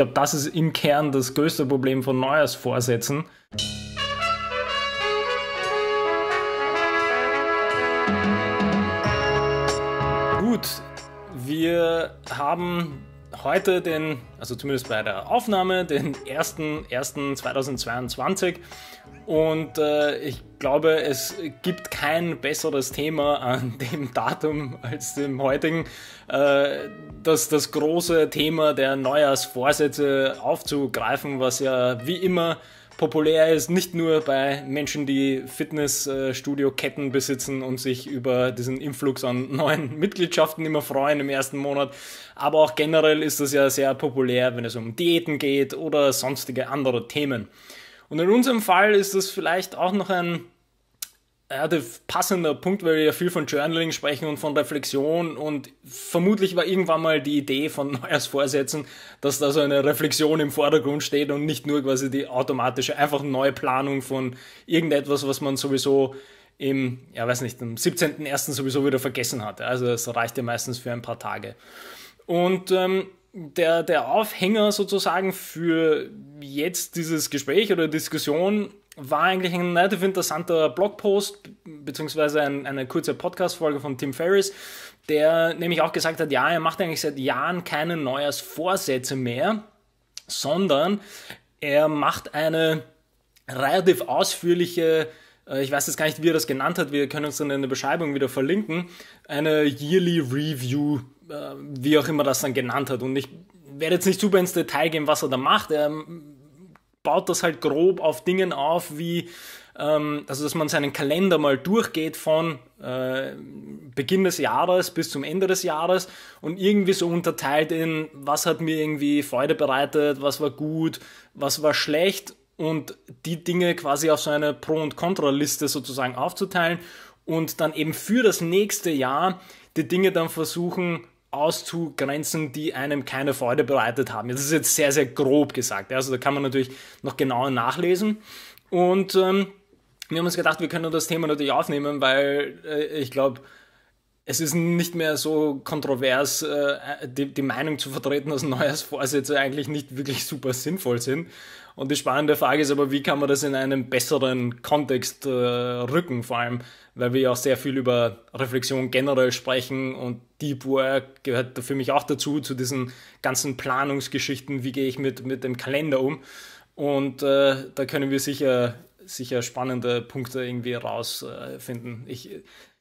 glaube, das ist im Kern das größte Problem von Neujahrsvorsätzen. Gut, wir haben heute den, also zumindest bei der Aufnahme, den 1.1.2022. Und äh, ich glaube, es gibt kein besseres Thema an dem Datum als dem heutigen, äh, das, das große Thema der Neujahrsvorsätze aufzugreifen, was ja wie immer populär ist, nicht nur bei Menschen, die Fitnessstudio-Ketten besitzen und sich über diesen Influx an neuen Mitgliedschaften immer freuen im ersten Monat, aber auch generell ist das ja sehr populär, wenn es um Diäten geht oder sonstige andere Themen. Und in unserem Fall ist das vielleicht auch noch ein ja, der passende Punkt, weil wir ja viel von Journaling sprechen und von Reflexion und vermutlich war irgendwann mal die Idee von Neujahrsvorsätzen, dass da so eine Reflexion im Vordergrund steht und nicht nur quasi die automatische, einfach neue Planung von irgendetwas, was man sowieso im, ja weiß nicht, am 17.01. sowieso wieder vergessen hatte. Also das reicht ja meistens für ein paar Tage. Und ähm, der, der Aufhänger sozusagen für jetzt dieses Gespräch oder Diskussion war eigentlich ein relativ interessanter Blogpost, beziehungsweise ein, eine kurze Podcast-Folge von Tim Ferriss, der nämlich auch gesagt hat, ja, er macht eigentlich seit Jahren keine Neujahrsvorsätze mehr, sondern er macht eine relativ ausführliche, äh, ich weiß jetzt gar nicht, wie er das genannt hat, wir können uns dann in der Beschreibung wieder verlinken, eine Yearly Review, äh, wie auch immer das dann genannt hat. Und ich werde jetzt nicht super ins Detail gehen, was er da macht. Er baut das halt grob auf Dingen auf wie, ähm, also dass man seinen Kalender mal durchgeht von äh, Beginn des Jahres bis zum Ende des Jahres und irgendwie so unterteilt in, was hat mir irgendwie Freude bereitet, was war gut, was war schlecht und die Dinge quasi auf so eine Pro- und Kontraliste sozusagen aufzuteilen und dann eben für das nächste Jahr die Dinge dann versuchen auszugrenzen, die einem keine Freude bereitet haben. Das ist jetzt sehr, sehr grob gesagt. Also da kann man natürlich noch genauer nachlesen. Und ähm, wir haben uns gedacht, wir können das Thema natürlich aufnehmen, weil äh, ich glaube, es ist nicht mehr so kontrovers, äh, die, die, Meinung zu vertreten, dass neues Vorsätze eigentlich nicht wirklich super sinnvoll sind. Und die spannende Frage ist aber, wie kann man das in einen besseren Kontext äh, rücken? Vor allem, weil wir ja auch sehr viel über Reflexion generell sprechen und Deep Work gehört für mich auch dazu, zu diesen ganzen Planungsgeschichten, wie gehe ich mit, mit dem Kalender um. Und äh, da können wir sicher, sicher spannende Punkte irgendwie rausfinden. Äh,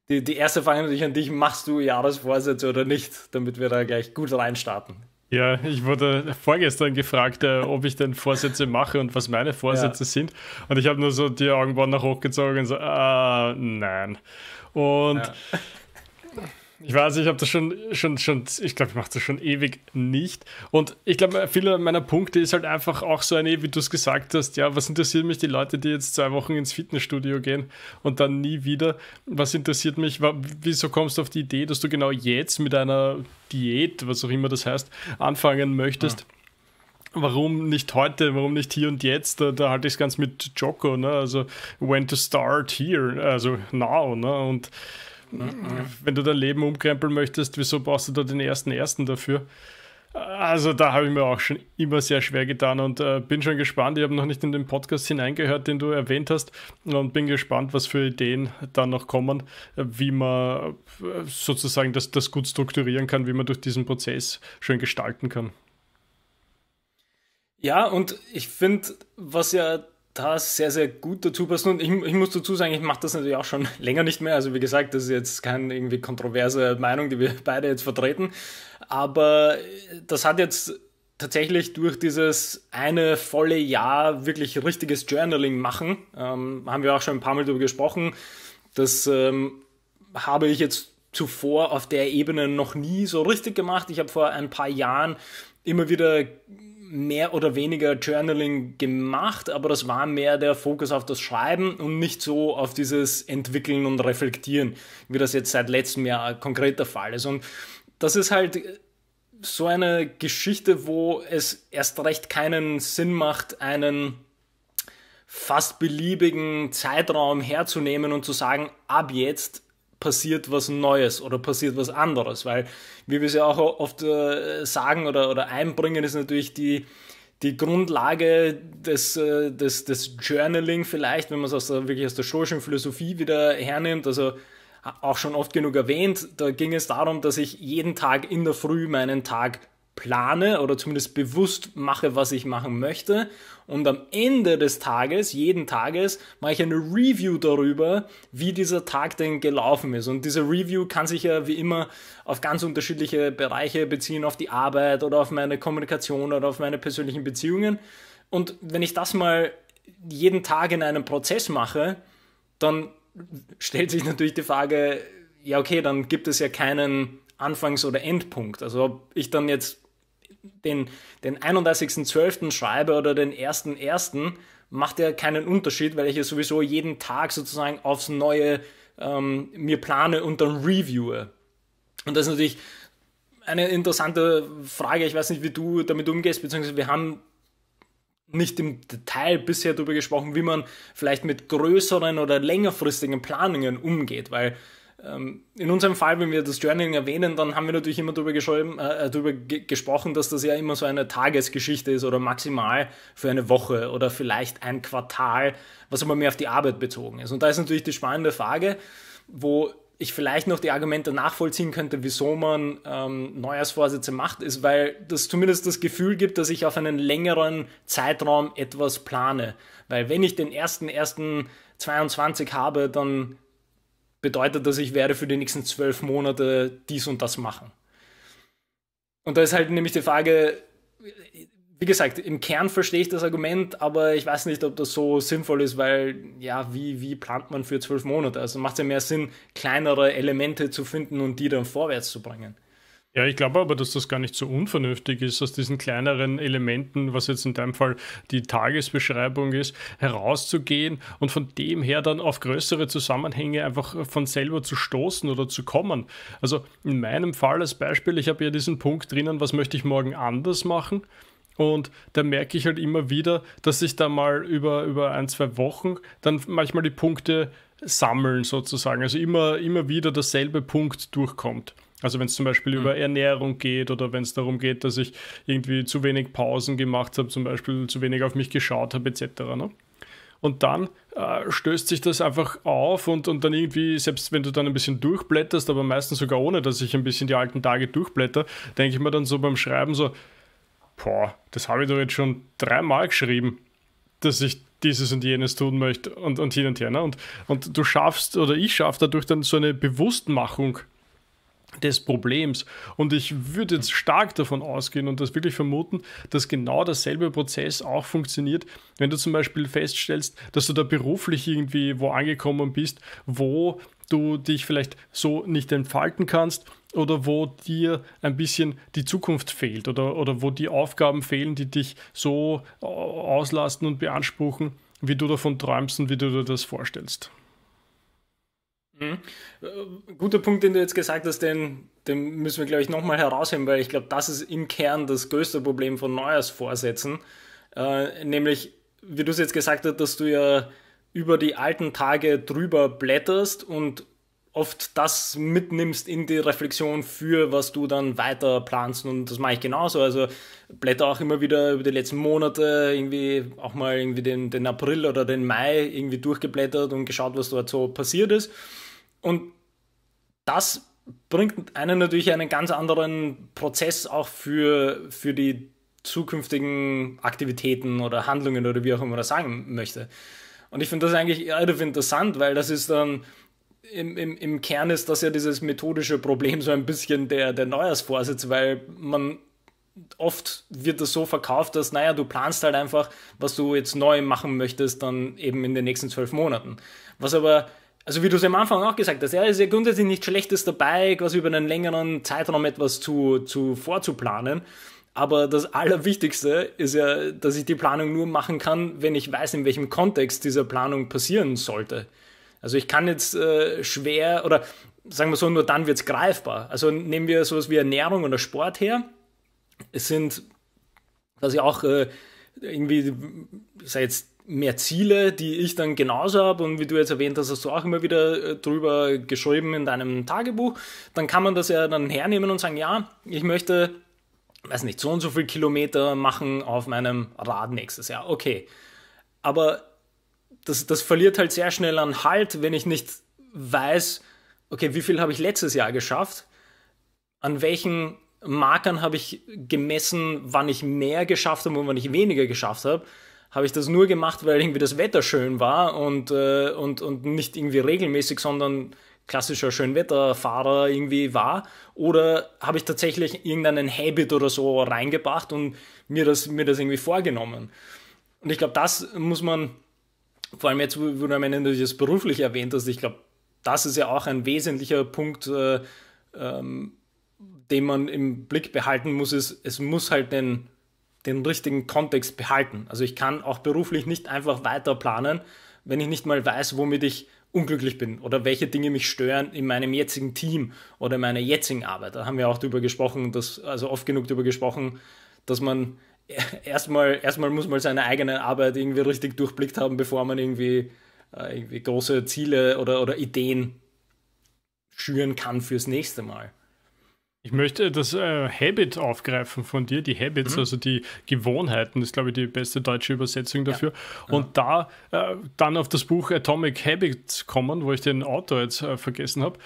die, die erste Frage natürlich an dich, machst du Jahresvorsätze oder nicht, damit wir da gleich gut reinstarten. Ja, ich wurde vorgestern gefragt, äh, ob ich denn Vorsätze mache und was meine Vorsätze ja. sind. Und ich habe nur so die Augenbrauen nach hochgezogen und so, ah, nein. Und ja. Ich weiß, ich habe das schon, schon, schon, ich glaube, ich mache das schon ewig nicht. Und ich glaube, viele meiner Punkte ist halt einfach auch so eine, wie du es gesagt hast, ja, was interessiert mich die Leute, die jetzt zwei Wochen ins Fitnessstudio gehen und dann nie wieder? Was interessiert mich, wieso kommst du auf die Idee, dass du genau jetzt mit einer Diät, was auch immer das heißt, anfangen möchtest? Ja warum nicht heute, warum nicht hier und jetzt? Da, da halte ich es ganz mit Joko, ne? Also when to start here, also now, ne? Und wenn du dein Leben umkrempeln möchtest, wieso brauchst du da den ersten ersten dafür? Also da habe ich mir auch schon immer sehr schwer getan und äh, bin schon gespannt. Ich habe noch nicht in den Podcast hineingehört, den du erwähnt hast und bin gespannt, was für Ideen da noch kommen, wie man äh, sozusagen das, das gut strukturieren kann, wie man durch diesen Prozess schön gestalten kann. Ja, und ich finde, was ja da sehr, sehr gut dazu passen. Und ich, ich muss dazu sagen, ich mache das natürlich auch schon länger nicht mehr. Also wie gesagt, das ist jetzt keine irgendwie kontroverse Meinung, die wir beide jetzt vertreten. Aber äh, das hat jetzt tatsächlich durch dieses eine volle Jahr wirklich richtiges Journaling machen, ähm, haben wir auch schon ein paar Mal darüber gesprochen. Das ähm, habe ich jetzt zuvor auf der Ebene noch nie so richtig gemacht. Ich habe vor ein paar Jahren immer wieder mehr oder weniger Journaling gemacht, aber das war mehr der Fokus auf das Schreiben und nicht so auf dieses Entwickeln und Reflektieren, wie das jetzt seit letztem Jahr konkret der Fall ist. Und das ist halt so eine Geschichte, wo es erst recht keinen Sinn macht, einen fast beliebigen Zeitraum herzunehmen und zu sagen, ab jetzt passiert was Neues oder passiert was anderes, weil, wie wir es ja auch oft äh, sagen oder, oder einbringen, ist natürlich die, die Grundlage des, äh, des, des Journaling vielleicht, wenn man es aus der, wirklich aus der stoischen Philosophie wieder hernimmt, also auch schon oft genug erwähnt, da ging es darum, dass ich jeden Tag in der Früh meinen Tag plane oder zumindest bewusst mache, was ich machen möchte. Und am Ende des Tages, jeden Tages, mache ich eine Review darüber, wie dieser Tag denn gelaufen ist. Und diese Review kann sich ja wie immer auf ganz unterschiedliche Bereiche beziehen, auf die Arbeit oder auf meine Kommunikation oder auf meine persönlichen Beziehungen. Und wenn ich das mal jeden Tag in einem Prozess mache, dann stellt sich natürlich die Frage, ja okay, dann gibt es ja keinen Anfangs- oder Endpunkt. Also ob ich dann jetzt den, den 31.12. schreibe oder den 1.1., macht ja keinen Unterschied, weil ich ja sowieso jeden Tag sozusagen aufs Neue ähm, mir plane und dann reviewe. Und das ist natürlich eine interessante Frage. Ich weiß nicht, wie du damit umgehst, beziehungsweise wir haben nicht im Detail bisher darüber gesprochen, wie man vielleicht mit größeren oder längerfristigen Planungen umgeht, weil ähm, in unserem Fall, wenn wir das Journaling erwähnen, dann haben wir natürlich immer darüber, äh, äh, darüber gesprochen, dass das ja immer so eine Tagesgeschichte ist oder maximal für eine Woche oder vielleicht ein Quartal, was aber mehr auf die Arbeit bezogen ist. Und da ist natürlich die spannende Frage, wo ich vielleicht noch die Argumente nachvollziehen könnte, wieso man ähm, Neujahrsvorsätze macht, ist, weil das zumindest das Gefühl gibt, dass ich auf einen längeren Zeitraum etwas plane. Weil wenn ich den 1.1.22 habe, dann bedeutet dass ich werde für die nächsten zwölf Monate dies und das machen. Und da ist halt nämlich die Frage, wie gesagt, im Kern verstehe ich das Argument, aber ich weiß nicht, ob das so sinnvoll ist, weil ja, wie, wie plant man für zwölf Monate? Also macht es ja mehr Sinn, kleinere Elemente zu finden und die dann vorwärts zu bringen. Ja, ich glaube aber, dass das gar nicht so unvernünftig ist, aus diesen kleineren Elementen, was jetzt in deinem Fall die Tagesbeschreibung ist, herauszugehen und von dem her dann auf größere Zusammenhänge einfach von selber zu stoßen oder zu kommen. Also in meinem Fall als Beispiel, ich habe ja diesen Punkt drinnen, was möchte ich morgen anders machen? Und da merke ich halt immer wieder, dass sich da mal über, über ein, zwei Wochen dann manchmal die Punkte sammeln sozusagen. Also immer, immer wieder derselbe Punkt durchkommt. Also wenn es zum Beispiel mhm. über Ernährung geht oder wenn es darum geht, dass ich irgendwie zu wenig Pausen gemacht habe, zum Beispiel zu wenig auf mich geschaut habe, etc. Ne? Und dann äh, stößt sich das einfach auf und, und dann irgendwie, selbst wenn du dann ein bisschen durchblätterst, aber meistens sogar ohne, dass ich ein bisschen die alten Tage durchblätter, denke ich mir dann so beim Schreiben so, boah, das habe ich doch jetzt schon dreimal geschrieben, dass ich dieses und jenes tun möchte und, und hin und her. Ne? Und, und du schaffst oder ich schaffe dadurch dann so eine Bewusstmachung des Problems. Und ich würde jetzt stark davon ausgehen und das wirklich vermuten, dass genau dasselbe Prozess auch funktioniert, wenn du zum Beispiel feststellst, dass du da beruflich irgendwie wo angekommen bist, wo du dich vielleicht so nicht entfalten kannst oder wo dir ein bisschen die Zukunft fehlt oder, oder wo die Aufgaben fehlen, die dich so auslasten und beanspruchen, wie du davon träumst und wie du dir das vorstellst. Mhm. Äh, guter Punkt, den du jetzt gesagt hast, den, den müssen wir, glaube ich, nochmal herausheben, weil ich glaube, das ist im Kern das größte Problem von Neujahrsvorsätzen. Äh, nämlich, wie du es jetzt gesagt hast, dass du ja über die alten Tage drüber blätterst und oft das mitnimmst in die Reflexion für, was du dann weiter planst. Und das mache ich genauso. Also blätter auch immer wieder über die letzten Monate, irgendwie auch mal irgendwie den, den April oder den Mai irgendwie durchgeblättert und geschaut, was dort so passiert ist. Und das bringt einen natürlich einen ganz anderen Prozess auch für, für die zukünftigen Aktivitäten oder Handlungen oder wie auch immer man das sagen möchte. Und ich finde das eigentlich relativ interessant, weil das ist dann im, im, im Kern ist das ja dieses methodische Problem so ein bisschen der, der Neujahrsvorsitz, weil man oft wird das so verkauft, dass, naja, du planst halt einfach, was du jetzt neu machen möchtest, dann eben in den nächsten zwölf Monaten. Was aber also wie du es am Anfang auch gesagt hast, ja, es ist ja grundsätzlich nicht schlechtes dabei, quasi über einen längeren Zeitraum etwas zu, zu vorzuplanen. Aber das Allerwichtigste ist ja, dass ich die Planung nur machen kann, wenn ich weiß, in welchem Kontext diese Planung passieren sollte. Also ich kann jetzt äh, schwer oder sagen wir so, nur dann wird es greifbar. Also nehmen wir sowas wie Ernährung oder Sport her. Es sind quasi auch äh, irgendwie, sei jetzt mehr Ziele, die ich dann genauso habe und wie du jetzt erwähnt hast, hast du auch immer wieder äh, drüber geschrieben in deinem Tagebuch, dann kann man das ja dann hernehmen und sagen, ja, ich möchte, weiß nicht, so und so viele Kilometer machen auf meinem Rad nächstes Jahr. Okay. Aber das, das verliert halt sehr schnell an Halt, wenn ich nicht weiß, okay, wie viel habe ich letztes Jahr geschafft? An welchen Markern habe ich gemessen, wann ich mehr geschafft habe und wann ich weniger geschafft habe? habe ich das nur gemacht, weil irgendwie das Wetter schön war und, äh, und, und nicht irgendwie regelmäßig, sondern klassischer Schönwetterfahrer irgendwie war oder habe ich tatsächlich irgendeinen Habit oder so reingebracht und mir das, mir das irgendwie vorgenommen. Und ich glaube, das muss man, vor allem jetzt, wo du am Ende das beruflich erwähnt hast, ich glaube, das ist ja auch ein wesentlicher Punkt, äh, ähm, den man im Blick behalten muss, ist, es muss halt den den richtigen Kontext behalten. Also ich kann auch beruflich nicht einfach weiter planen, wenn ich nicht mal weiß, womit ich unglücklich bin oder welche Dinge mich stören in meinem jetzigen Team oder in meiner jetzigen Arbeit. Da haben wir auch drüber gesprochen, dass, also oft genug darüber gesprochen, dass man erstmal, erstmal muss man seine eigene Arbeit irgendwie richtig durchblickt haben, bevor man irgendwie, äh, irgendwie große Ziele oder, oder Ideen schüren kann fürs nächste Mal. Ich möchte das äh, Habit aufgreifen von dir, die Habits, mhm. also die Gewohnheiten, ist glaube ich die beste deutsche Übersetzung dafür. Ja. Und da äh, dann auf das Buch Atomic Habits kommen, wo ich den Autor jetzt äh, vergessen habe.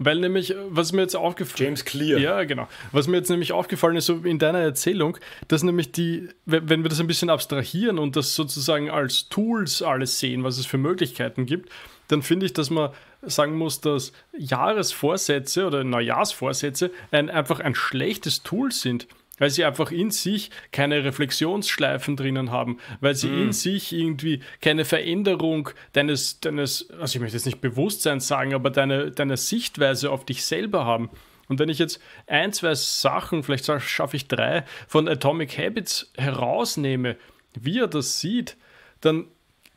Weil nämlich, äh, was mir jetzt aufgefallen James Clear. Ja, genau. Was mir jetzt nämlich aufgefallen ist, so in deiner Erzählung, dass nämlich die, wenn wir das ein bisschen abstrahieren und das sozusagen als Tools alles sehen, was es für Möglichkeiten gibt, dann finde ich, dass man sagen muss, dass Jahresvorsätze oder Neujahrsvorsätze ein, einfach ein schlechtes Tool sind weil sie einfach in sich keine Reflexionsschleifen drinnen haben, weil sie mm. in mhm. sich irgendwie keine Veränderung deines, deines, also ich möchte jetzt nicht Bewusstsein sagen, aber deine, deine Sichtweise auf dich selber haben. Und wenn ich jetzt ein, zwei Sachen, vielleicht schaffe ich drei, von Atomic Habits herausnehme, wie er das sieht, dann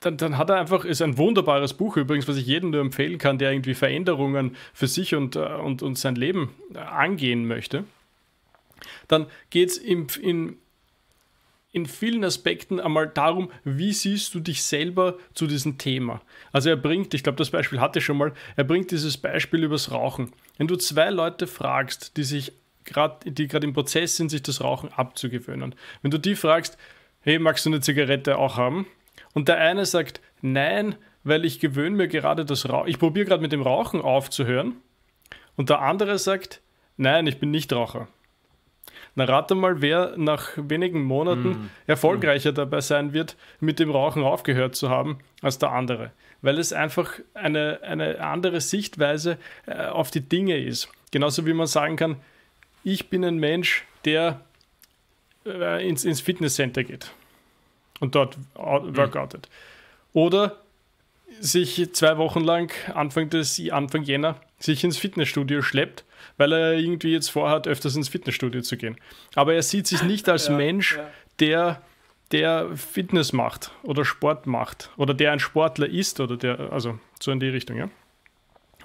dann, dann hat er einfach, ist ein wunderbares Buch übrigens, was ich jedem nur empfehlen kann, der irgendwie Veränderungen für sich und, äh, und, und sein Leben äh, angehen möchte. Dann geht es in, in, in vielen Aspekten einmal darum, wie siehst du dich selber zu diesem Thema. Also er bringt, ich glaube, das Beispiel hatte ich schon mal, er bringt dieses Beispiel übers Rauchen. Wenn du zwei Leute fragst, die sich gerade, die gerade im Prozess sind, sich das Rauchen abzugewöhnen, wenn du die fragst, hey, magst du eine Zigarette auch haben? Und der eine sagt, nein, weil ich gewöhne mir gerade das Rauchen, ich probiere gerade mit dem Rauchen aufzuhören. Und der andere sagt, nein, ich bin nicht Raucher. Na rate mal, wer nach wenigen Monaten mm. erfolgreicher mm. dabei sein wird, mit dem Rauchen aufgehört zu haben, als der andere. Weil es einfach eine, eine andere Sichtweise äh, auf die Dinge ist. Genauso wie man sagen kann, ich bin ein Mensch, der äh, ins, ins Fitnesscenter geht und dort mhm. workoutet. Oder sich zwei Wochen lang, Anfang, des, Anfang Jänner, sich ins Fitnessstudio schleppt, weil er irgendwie jetzt vorhat, öfters ins Fitnessstudio zu gehen. Aber er sieht sich nicht als ja, Mensch, ja. der der Fitness macht oder Sport macht oder der ein Sportler ist oder der, also so in die Richtung, ja?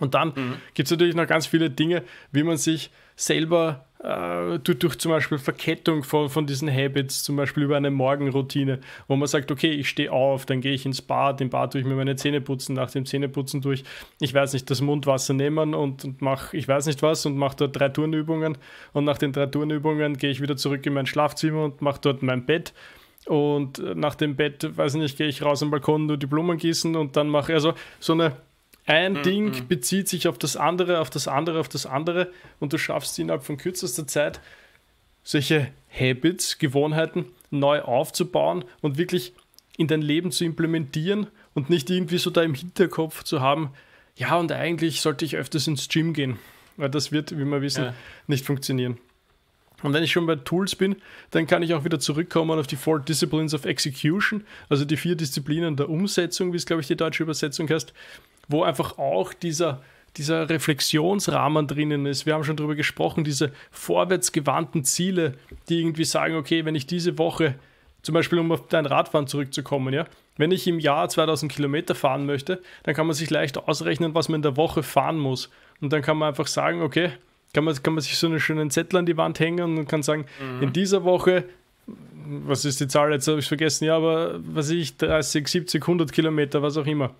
Und dann mhm. gibt es natürlich noch ganz viele Dinge, wie man sich selber äh, durch, durch, zum Beispiel Verkettung von, von diesen Habits, zum Beispiel über eine Morgenroutine, wo man sagt, okay, ich stehe auf, dann gehe ich ins Bad, im Bad tue ich mir meine Zähne putzen, nach dem Zähneputzen durch, ich weiß nicht, das Mundwasser nehmen und, und mache, ich weiß nicht was, und mache dort drei Turnübungen und nach den drei Turnübungen gehe ich wieder zurück in mein Schlafzimmer und mache dort mein Bett und nach dem Bett, weiß nicht, gehe ich raus am Balkon, nur die Blumen gießen und dann mache, also so eine ein mm Ding mhm. bezieht sich auf das andere, auf das andere, auf das andere und du schaffst innerhalb von kürzester Zeit solche Habits, Gewohnheiten neu aufzubauen und wirklich in dein Leben zu implementieren und nicht irgendwie so da im Hinterkopf zu haben, ja, und eigentlich sollte ich öfters ins Gym gehen, weil das wird, wie wir wissen, ja. nicht funktionieren. Und wenn ich schon bei Tools bin, dann kann ich auch wieder zurückkommen auf die Four Disciplines of Execution, also die vier Disziplinen der Umsetzung, wie es, glaube ich, die deutsche Übersetzung heißt wo einfach auch dieser, dieser Reflexionsrahmen drinnen ist. Wir haben schon darüber gesprochen, diese vorwärtsgewandten Ziele, die irgendwie sagen, okay, wenn ich diese Woche, zum Beispiel um auf dein Radfahren zurückzukommen, ja, wenn ich im Jahr 2000 Kilometer fahren möchte, dann kann man sich leicht ausrechnen, was man in der Woche fahren muss. Und dann kann man einfach sagen, okay, kann man, kann man sich so einen schönen Zettel an die Wand hängen und kann sagen, mhm. in dieser Woche, was ist die Zahl jetzt, habe ich vergessen, ja, aber was weiß ich, 30, 70, 100 Kilometer, was auch immer.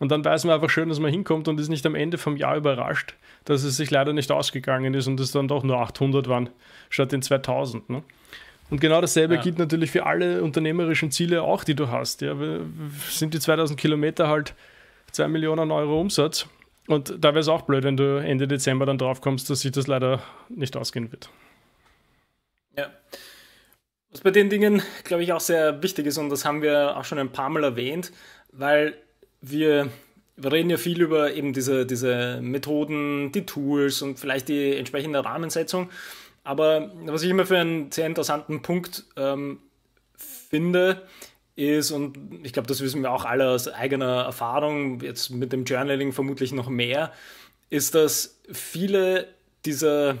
Und dann weiß man einfach schön, dass man hinkommt und ist nicht am Ende vom Jahr überrascht, dass es sich leider nicht ausgegangen ist und es dann doch nur 800 waren statt den 2000. Ne? Und genau dasselbe ja. gilt natürlich für alle unternehmerischen Ziele auch, die du hast. Ja? Sind die 2000 Kilometer halt 2 Millionen Euro Umsatz? Und da wäre es auch blöd, wenn du Ende Dezember dann drauf kommst, dass sich das leider nicht ausgehen wird. Ja. Was bei den Dingen, glaube ich, auch sehr wichtig ist, und das haben wir auch schon ein paar Mal erwähnt, weil wir, reden ja viel über eben diese, diese Methoden, die Tools und vielleicht die entsprechende Rahmensetzung. Aber was ich immer für einen sehr interessanten Punkt ähm, finde, ist, und ich glaube, das wissen wir auch alle aus eigener Erfahrung, jetzt mit dem Journaling vermutlich noch mehr, ist, dass viele dieser,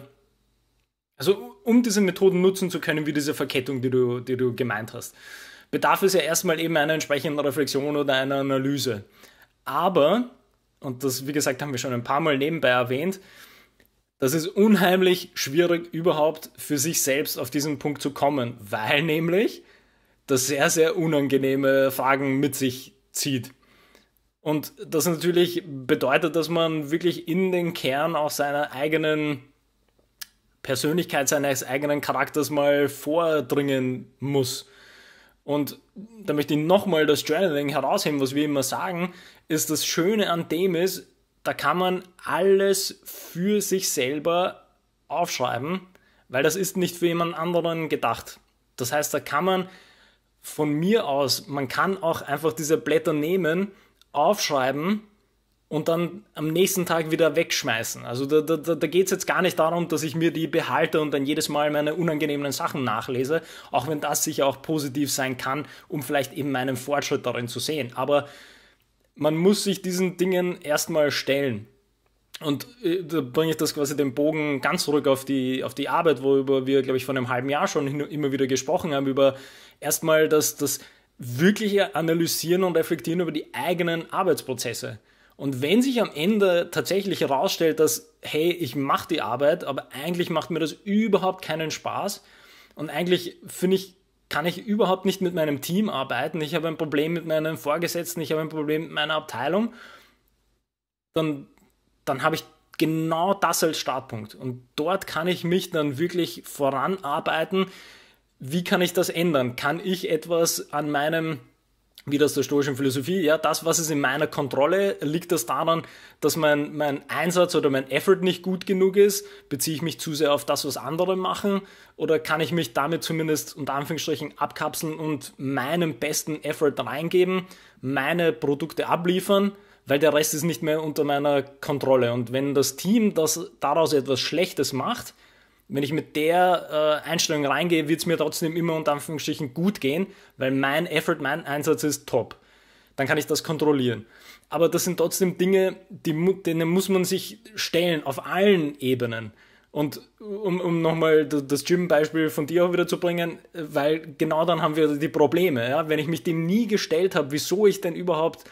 also um diese Methoden nutzen zu können, wie diese Verkettung, die du, die du gemeint hast, bedarf es ja erstmal eben einer entsprechenden Reflexion oder einer Analyse. Aber, und das, wie gesagt, haben wir schon ein paar Mal nebenbei erwähnt, das ist unheimlich schwierig überhaupt für sich selbst auf diesen Punkt zu kommen, weil nämlich das sehr, sehr unangenehme Fragen mit sich zieht. Und das natürlich bedeutet, dass man wirklich in den Kern auch seiner eigenen Persönlichkeit, seines eigenen Charakters mal vordringen muss. Und da möchte ich nochmal das Journaling herausheben, was wir immer sagen, ist das Schöne an dem ist, da kann man alles für sich selber aufschreiben, weil das ist nicht für jemand anderen gedacht. Das heißt, da kann man von mir aus, man kann auch einfach diese Blätter nehmen, aufschreiben und dann am nächsten Tag wieder wegschmeißen. Also da, da, da geht es jetzt gar nicht darum, dass ich mir die behalte und dann jedes Mal meine unangenehmen Sachen nachlese, auch wenn das sicher auch positiv sein kann, um vielleicht eben meinen Fortschritt darin zu sehen. Aber man muss sich diesen Dingen erstmal stellen. Und äh, da bringe ich das quasi den Bogen ganz zurück auf die, auf die Arbeit, worüber wir, glaube ich, vor einem halben Jahr schon immer wieder gesprochen haben, über erstmal das, das wirkliche Analysieren und Reflektieren über die eigenen Arbeitsprozesse. Und wenn sich am Ende tatsächlich herausstellt, dass, hey, ich mache die Arbeit, aber eigentlich macht mir das überhaupt keinen Spaß und eigentlich finde ich, kann ich überhaupt nicht mit meinem Team arbeiten, ich habe ein Problem mit meinen Vorgesetzten, ich habe ein Problem mit meiner Abteilung, dann, dann habe ich genau das als Startpunkt. Und dort kann ich mich dann wirklich voranarbeiten. Wie kann ich das ändern? Kann ich etwas an meinem wie das der stoischen Philosophie, ja, das, was ist in meiner Kontrolle, liegt das daran, dass mein, mein Einsatz oder mein Effort nicht gut genug ist? Beziehe ich mich zu sehr auf das, was andere machen? Oder kann ich mich damit zumindest unter Anführungsstrichen abkapseln und meinen besten Effort reingeben, meine Produkte abliefern, weil der Rest ist nicht mehr unter meiner Kontrolle. Und wenn das Team das daraus etwas Schlechtes macht, wenn ich mit der äh, Einstellung reingehe, wird es mir trotzdem immer unter Anführungsstrichen gut gehen, weil mein Effort, mein Einsatz ist top. Dann kann ich das kontrollieren. Aber das sind trotzdem Dinge, die, denen muss man sich stellen, auf allen Ebenen. Und um, um nochmal das Gym-Beispiel von dir auch wieder zu bringen, weil genau dann haben wir die Probleme. Ja? Wenn ich mich dem nie gestellt habe, wieso ich denn überhaupt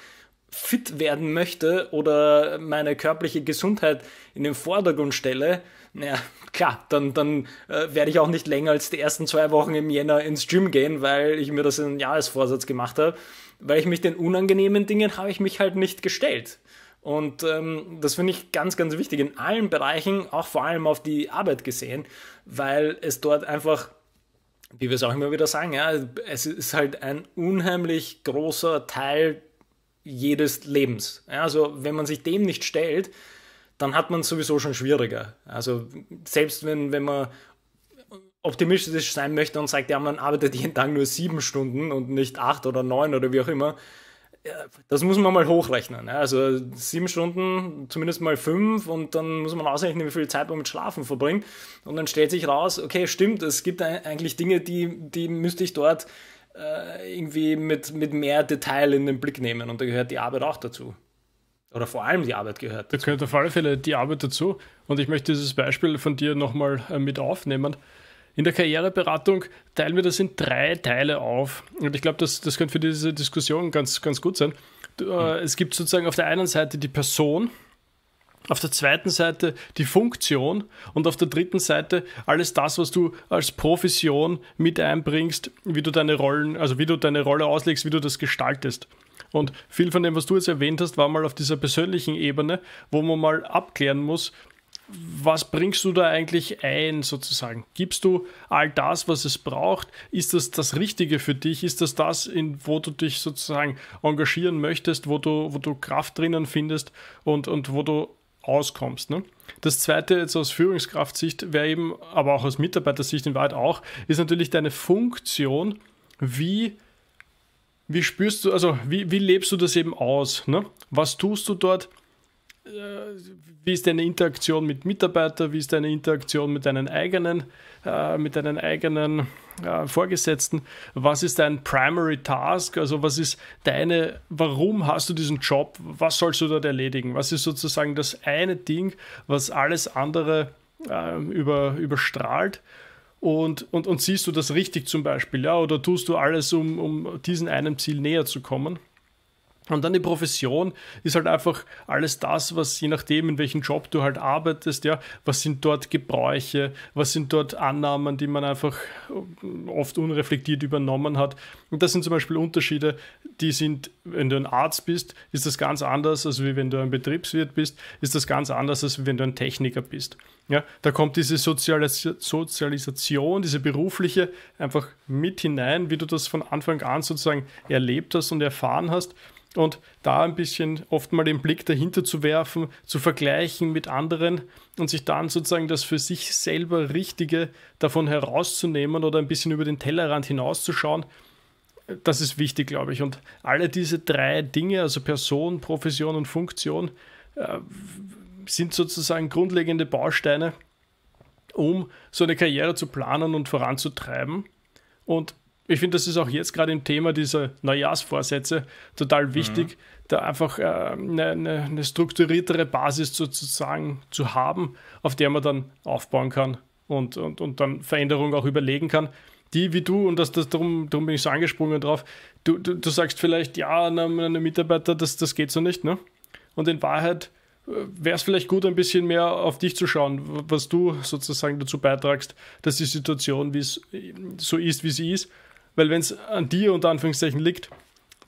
fit werden möchte oder meine körperliche Gesundheit in den Vordergrund stelle, naja, klar, dann, dann äh, werde ich auch nicht länger als die ersten zwei Wochen im Jänner ins Gym gehen, weil ich mir das in einen Jahresvorsatz gemacht habe. Weil ich mich den unangenehmen Dingen habe ich mich halt nicht gestellt. Und ähm, das finde ich ganz, ganz wichtig in allen Bereichen, auch vor allem auf die Arbeit gesehen, weil es dort einfach, wie wir es auch immer wieder sagen, ja, es ist halt ein unheimlich großer Teil jedes Lebens. Ja, also wenn man sich dem nicht stellt, dann hat man es sowieso schon schwieriger. Also selbst wenn, wenn man optimistisch sein möchte und sagt, ja, man arbeitet jeden Tag nur sieben Stunden und nicht acht oder neun oder wie auch immer, das muss man mal hochrechnen. Also sieben Stunden, zumindest mal fünf und dann muss man ausrechnen, wie viel Zeit man mit Schlafen verbringt. Und dann stellt sich raus, okay, stimmt, es gibt eigentlich Dinge, die, die müsste ich dort äh, irgendwie mit, mit mehr Detail in den Blick nehmen und da gehört die Arbeit auch dazu oder vor allem die Arbeit gehört. Da gehört auf alle Fälle die Arbeit dazu. Und ich möchte dieses Beispiel von dir nochmal äh, mit aufnehmen. In der Karriereberatung teilen wir das in drei Teile auf. Und ich glaube, das, das könnte für diese Diskussion ganz, ganz gut sein. Äh, hm. Es gibt sozusagen auf der einen Seite die Person, auf der zweiten Seite die Funktion und auf der dritten Seite alles das, was du als Profession mit einbringst, wie du deine Rollen, also wie du deine Rolle auslegst, wie du das gestaltest. Und viel von dem, was du jetzt erwähnt hast, war mal auf dieser persönlichen Ebene, wo man mal abklären muss, was bringst du da eigentlich ein, sozusagen? Gibst du all das, was es braucht? Ist das das Richtige für dich? Ist das das, in, wo du dich sozusagen engagieren möchtest, wo du, wo du Kraft drinnen findest und, und wo du auskommst? Ne? Das zweite, jetzt aus Führungskraftsicht, wäre eben, aber auch aus Mitarbeitersicht in Wahrheit auch, ist natürlich deine Funktion, wie wie spürst du, also wie, wie lebst du das eben aus? Ne? Was tust du dort? Äh, wie ist deine Interaktion mit Mitarbeitern? Wie ist deine Interaktion mit deinen eigenen, äh, mit deinen eigenen äh, Vorgesetzten? Was ist dein Primary Task? Also was ist deine, warum hast du diesen Job? Was sollst du dort erledigen? Was ist sozusagen das eine Ding, was alles andere äh, über, überstrahlt? und, und, und siehst du das richtig zum Beispiel, ja, oder tust du alles, um, um diesem einem Ziel näher zu kommen? Und dann die Profession ist halt einfach alles das, was je nachdem, in welchem Job du halt arbeitest, ja, was sind dort Gebräuche, was sind dort Annahmen, die man einfach äh, oft unreflektiert übernommen hat. Und das sind zum Beispiel Unterschiede, die sind, wenn du ein Arzt bist, ist das ganz anders, als wenn du ein Betriebswirt bist, ist das ganz anders, als wenn du ein Techniker bist. Ja, da kommt diese Sozialisation, diese berufliche einfach mit hinein, wie du das von Anfang an sozusagen erlebt hast und erfahren hast und da ein bisschen oft mal den Blick dahinter zu werfen, zu vergleichen mit anderen und sich dann sozusagen das für sich selber Richtige davon herauszunehmen oder ein bisschen über den Tellerrand hinauszuschauen, das ist wichtig, glaube ich. Und alle diese drei Dinge, also Person, Profession und Funktion, äh, sind sozusagen grundlegende Bausteine, um so eine Karriere zu planen und voranzutreiben. Und ich finde, das ist auch jetzt gerade im Thema dieser Neujahrsvorsätze total mhm. wichtig, mhm. da einfach eine äh, ne, ne strukturiertere Basis sozusagen zu haben, auf der man dann aufbauen kann und, und, und dann Veränderungen auch überlegen kann. Die wie du, und das, das, darum, darum bin ich so angesprungen drauf, du, du, du sagst vielleicht, ja, einem Mitarbeiter, das, das geht so nicht, ne? Und in Wahrheit äh, wäre es vielleicht gut, ein bisschen mehr auf dich zu schauen, was du sozusagen dazu beitragst, dass die Situation äh, so ist, wie sie ist weil wenn es an dir unter Anführungszeichen liegt,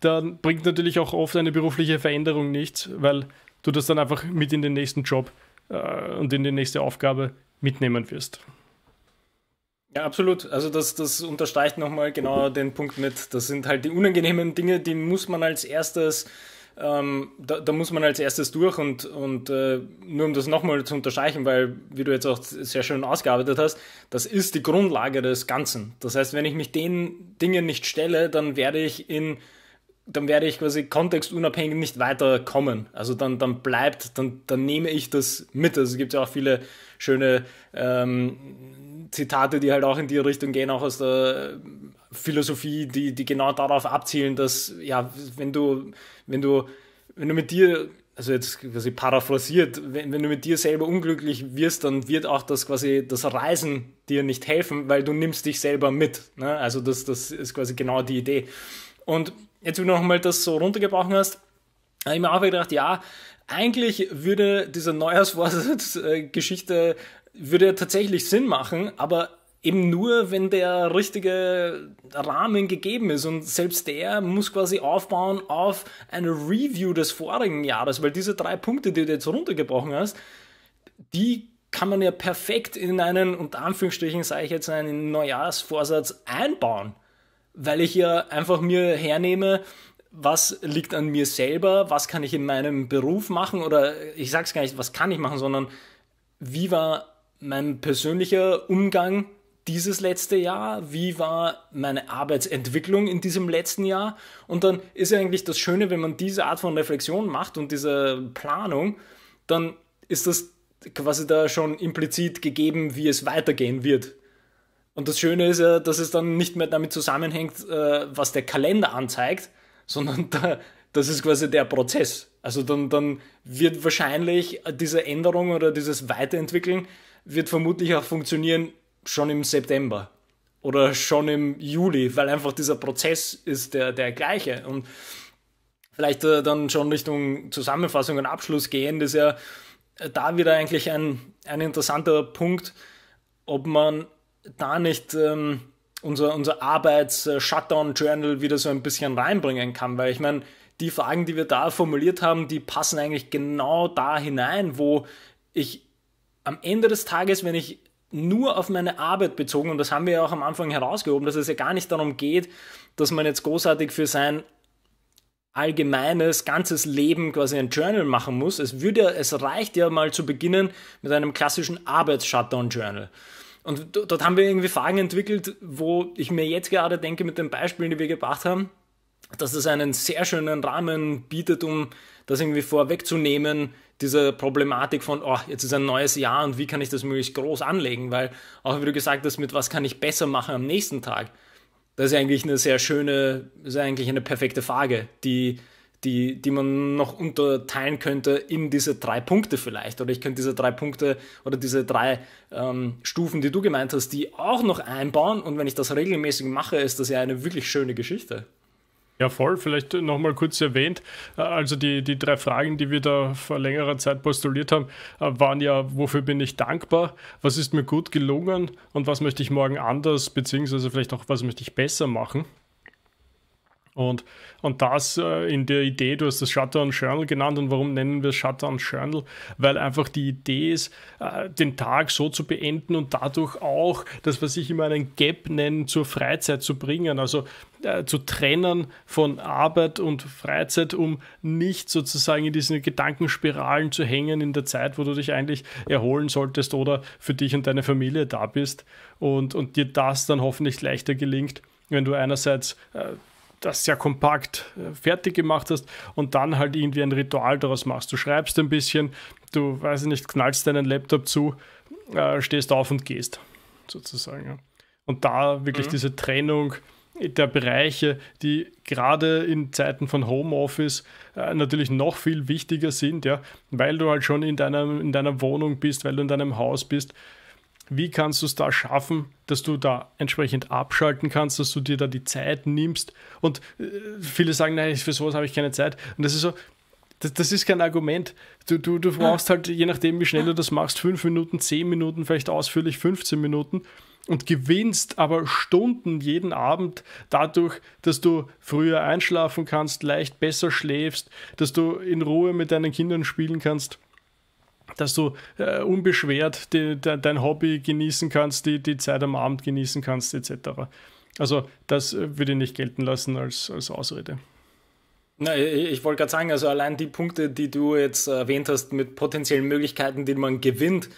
dann bringt natürlich auch oft eine berufliche Veränderung nichts, weil du das dann einfach mit in den nächsten Job äh, und in die nächste Aufgabe mitnehmen wirst. Ja, absolut. Also das, das unterstreicht nochmal genau den Punkt mit. Das sind halt die unangenehmen Dinge, die muss man als erstes ähm, da, da, muss man als erstes durch und, und äh, nur um das nochmal zu unterstreichen, weil, wie du jetzt auch sehr schön ausgearbeitet hast, das ist die Grundlage des Ganzen. Das heißt, wenn ich mich den Dingen nicht stelle, dann werde ich in dann werde ich quasi kontextunabhängig nicht weiterkommen. Also dann, dann bleibt, dann, dann nehme ich das mit. Also es gibt ja auch viele schöne ähm, Zitate, die halt auch in die Richtung gehen, auch aus der Philosophie, die, die genau darauf abzielen, dass, ja, wenn du, wenn du, wenn du mit dir, also jetzt quasi paraphrasiert, wenn, wenn du mit dir selber unglücklich wirst, dann wird auch das quasi das Reisen dir nicht helfen, weil du nimmst dich selber mit. Ne? Also das, das ist quasi genau die Idee. Und jetzt, wie du nochmal das so runtergebrochen hast, habe ich mir auch gedacht, ja, eigentlich würde diese Neujahrsvorsatzgeschichte äh, würde tatsächlich Sinn machen, aber eben nur, wenn der richtige Rahmen gegeben ist. Und selbst der muss quasi aufbauen auf eine Review des vorigen Jahres, weil diese drei Punkte, die du jetzt runtergebrochen hast, die kann man ja perfekt in einen, unter Anführungsstrichen sage ich jetzt, einen Neujahrsvorsatz einbauen weil ich ja einfach mir hernehme, was liegt an mir selber, was kann ich in meinem Beruf machen oder ich sage es gar nicht, was kann ich machen, sondern wie war mein persönlicher Umgang dieses letzte Jahr, wie war meine Arbeitsentwicklung in diesem letzten Jahr und dann ist ja eigentlich das Schöne, wenn man diese Art von Reflexion macht und diese Planung, dann ist das quasi da schon implizit gegeben, wie es weitergehen wird und das Schöne ist ja, dass es dann nicht mehr damit zusammenhängt, äh, was der Kalender anzeigt, sondern da, das ist quasi der Prozess. Also dann, dann wird wahrscheinlich diese Änderung oder dieses Weiterentwickeln wird vermutlich auch funktionieren schon im September oder schon im Juli, weil einfach dieser Prozess ist der, der gleiche. Und vielleicht äh, dann schon Richtung Zusammenfassung und Abschluss gehen, das ist ja äh, da wieder eigentlich ein, ein interessanter Punkt, ob man da nicht ähm, unser, unser Arbeits-Shutdown-Journal wieder so ein bisschen reinbringen kann, weil ich meine, die Fragen, die wir da formuliert haben, die passen eigentlich genau da hinein, wo ich am Ende des Tages, wenn ich nur auf meine Arbeit bezogen, und das haben wir ja auch am Anfang herausgehoben, dass es ja gar nicht darum geht, dass man jetzt großartig für sein allgemeines, ganzes Leben quasi ein Journal machen muss. Es würde, es reicht ja mal zu beginnen mit einem klassischen Arbeits-Shutdown-Journal. Und dort haben wir irgendwie Fragen entwickelt, wo ich mir jetzt gerade denke mit den Beispielen, die wir gebracht haben, dass es einen sehr schönen Rahmen bietet, um das irgendwie vorwegzunehmen, diese Problematik von, oh, jetzt ist ein neues Jahr und wie kann ich das möglichst groß anlegen, weil auch wie du gesagt hast, mit was kann ich besser machen am nächsten Tag. Das ist eigentlich eine sehr schöne, ist eigentlich eine perfekte Frage, die die, die man noch unterteilen könnte in diese drei Punkte vielleicht. Oder ich könnte diese drei Punkte oder diese drei ähm, Stufen, die du gemeint hast, die auch noch einbauen. Und wenn ich das regelmäßig mache, ist das ja eine wirklich schöne Geschichte. Ja, voll. Vielleicht nochmal kurz erwähnt. Also die, die drei Fragen, die wir da vor längerer Zeit postuliert haben, äh, waren ja, wofür bin ich dankbar? Was ist mir gut gelungen? Und was möchte ich morgen anders? Beziehungsweise vielleicht auch, was möchte ich besser machen? Und, und das äh, in der Idee, du hast das Shutdown Journal genannt und warum nennen wir es Shutdown Journal? Weil einfach die Idee ist, äh, den Tag so zu beenden und dadurch auch das, was ich immer einen Gap nenne, zur Freizeit zu bringen. Also äh, zu trennen von Arbeit und Freizeit, um nicht sozusagen in diesen Gedankenspiralen zu hängen in der Zeit, wo du dich eigentlich erholen solltest oder für dich und deine Familie da bist und, und dir das dann hoffentlich leichter gelingt, wenn du einerseits äh, das sehr kompakt äh, fertig gemacht hast und dann halt irgendwie ein Ritual daraus machst. Du schreibst ein bisschen, du, weiß ich nicht, knallst deinen Laptop zu, äh, stehst auf und gehst, sozusagen. Ja. Und da wirklich mhm. diese Trennung der Bereiche, die gerade in Zeiten von Homeoffice äh, natürlich noch viel wichtiger sind, ja, weil du halt schon in deiner, in deiner Wohnung bist, weil du in deinem Haus bist wie kannst du es da schaffen, dass du da entsprechend abschalten kannst, dass du dir da die Zeit nimmst? Und äh, viele sagen, nein, für sowas habe ich keine Zeit. Und das ist so, das, das ist kein Argument. Du, du, du brauchst halt, je nachdem, wie schnell du das machst, fünf Minuten, zehn Minuten, vielleicht ausführlich 15 Minuten und gewinnst aber Stunden jeden Abend dadurch, dass du früher einschlafen kannst, leicht besser schläfst, dass du in Ruhe mit deinen Kindern spielen kannst dass du äh, unbeschwert die, de, dein Hobby genießen kannst, die, die Zeit am Abend genießen kannst, etc. Also das äh, würde ich nicht gelten lassen als, als Ausrede. Na, ich, ich wollte gerade sagen, also allein die Punkte, die du jetzt erwähnt hast mit potenziellen Möglichkeiten, die man gewinnt,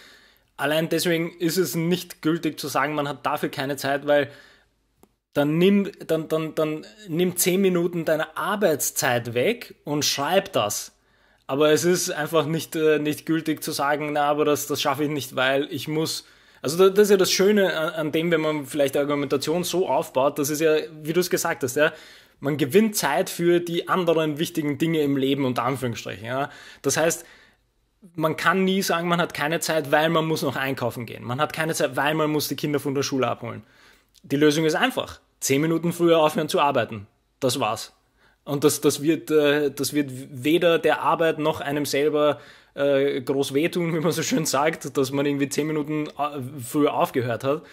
allein deswegen ist es nicht gültig zu sagen, man hat dafür keine Zeit, weil dann nimm, dann, dann, dann nimm 10 Minuten deiner Arbeitszeit weg und schreib das aber es ist einfach nicht, äh, nicht gültig zu sagen, na, aber das, das schaffe ich nicht, weil ich muss. Also das ist ja das Schöne an dem, wenn man vielleicht Argumentation so aufbaut, das ist ja, wie du es gesagt hast, ja, man gewinnt Zeit für die anderen wichtigen Dinge im Leben, unter Anführungsstrichen. Ja. Das heißt, man kann nie sagen, man hat keine Zeit, weil man muss noch einkaufen gehen. Man hat keine Zeit, weil man muss die Kinder von der Schule abholen. Die Lösung ist einfach. Zehn Minuten früher aufhören zu arbeiten. Das war's. Und das, das, wird, äh, das wird weder der Arbeit noch einem selber äh, groß wehtun, wie man so schön sagt, dass man irgendwie zehn Minuten äh, früher aufgehört hat.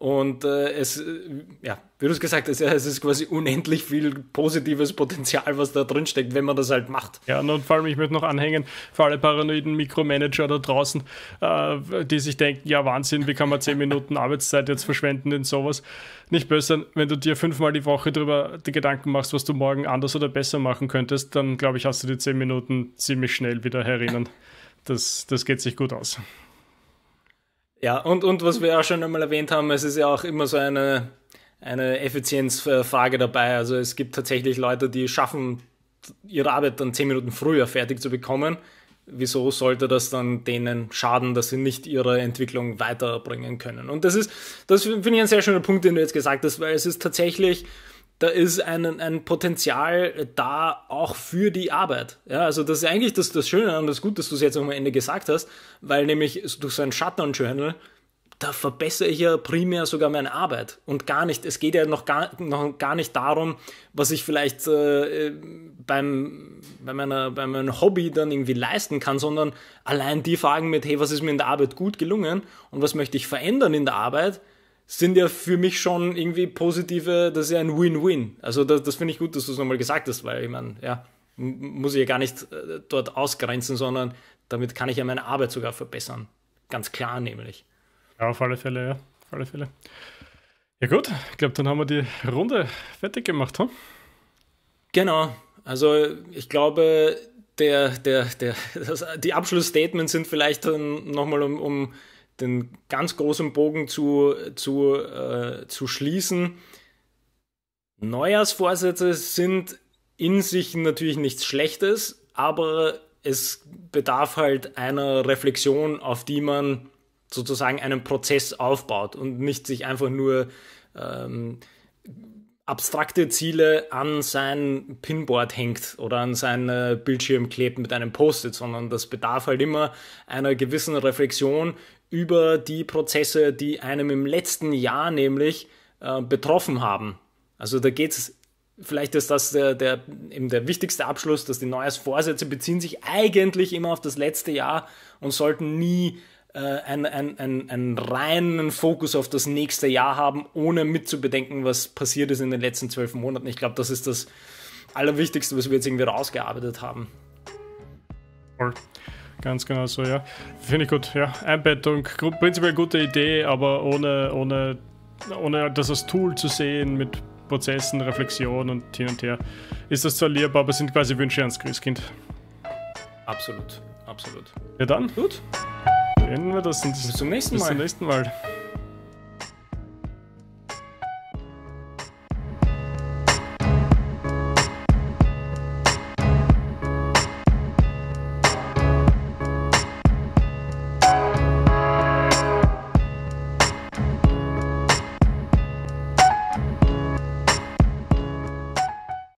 Und äh, es, äh, ja, wie du es gesagt hast, es ist quasi unendlich viel positives Potenzial, was da drin steckt, wenn man das halt macht. Ja, und vor allem, ich möchte noch anhängen, für alle paranoiden Mikromanager da draußen, äh, die sich denken, ja, Wahnsinn, wie kann man 10 Minuten Arbeitszeit jetzt verschwenden in sowas? Nicht böse, wenn du dir fünfmal die Woche darüber die Gedanken machst, was du morgen anders oder besser machen könntest, dann glaube ich, hast du die 10 Minuten ziemlich schnell wieder herinnen. Das, das geht sich gut aus. Ja, und, und was wir auch schon einmal erwähnt haben, es ist ja auch immer so eine, eine Effizienzfrage dabei. Also es gibt tatsächlich Leute, die schaffen, ihre Arbeit dann zehn Minuten früher fertig zu bekommen. Wieso sollte das dann denen schaden, dass sie nicht ihre Entwicklung weiterbringen können? Und das ist, das finde ich ein sehr schöner Punkt, den du jetzt gesagt hast, weil es ist tatsächlich da ist ein, ein Potenzial da auch für die Arbeit. Ja, also das ist eigentlich das, das Schöne und das Gute, dass du es jetzt am Ende gesagt hast, weil nämlich durch so ein Shutdown-Journal, da verbessere ich ja primär sogar meine Arbeit und gar nicht, es geht ja noch gar, noch gar nicht darum, was ich vielleicht äh, beim, bei, meiner, bei meinem Hobby dann irgendwie leisten kann, sondern allein die Fragen mit, hey, was ist mir in der Arbeit gut gelungen und was möchte ich verändern in der Arbeit, sind ja für mich schon irgendwie positive, das ist ja ein Win-Win. Also das, das finde ich gut, dass du es nochmal gesagt hast, weil ich meine, ja, muss ich ja gar nicht äh, dort ausgrenzen, sondern damit kann ich ja meine Arbeit sogar verbessern. Ganz klar nämlich. Ja, auf alle Fälle, ja. Auf alle Fälle. Ja gut, ich glaube, dann haben wir die Runde fertig gemacht, hm? Genau. Also ich glaube, der, der, der, das, die Abschlussstatements sind vielleicht nochmal um, um den ganz großen Bogen zu, zu, äh, zu schließen. Neujahrsvorsätze sind in sich natürlich nichts Schlechtes, aber es bedarf halt einer Reflexion, auf die man sozusagen einen Prozess aufbaut und nicht sich einfach nur ähm, abstrakte Ziele an sein Pinboard hängt oder an seinen Bildschirm klebt mit einem Post-it, sondern das bedarf halt immer einer gewissen Reflexion über die Prozesse, die einem im letzten Jahr nämlich äh, betroffen haben. Also da geht es, vielleicht ist das der, der, eben der wichtigste Abschluss, dass die Neujahrsvorsätze beziehen sich eigentlich immer auf das letzte Jahr und sollten nie äh, einen, einen, einen, reinen Fokus auf das nächste Jahr haben, ohne mitzubedenken, was passiert ist in den letzten zwölf Monaten. Ich glaube, das ist das Allerwichtigste, was wir jetzt irgendwie rausgearbeitet haben. Cool. Ganz genau so, ja. Finde ich gut, ja. Einbettung, prinzipiell gute Idee, aber ohne, ohne, ohne das als Tool zu sehen mit Prozessen, Reflexion und hin und her. Ist das zwar lieb, aber sind quasi Wünsche ans Grüßkind. Absolut, absolut. Ja dann. Gut. Beenden wir das und bis zum nächsten Mal. Bis zum nächsten Mal.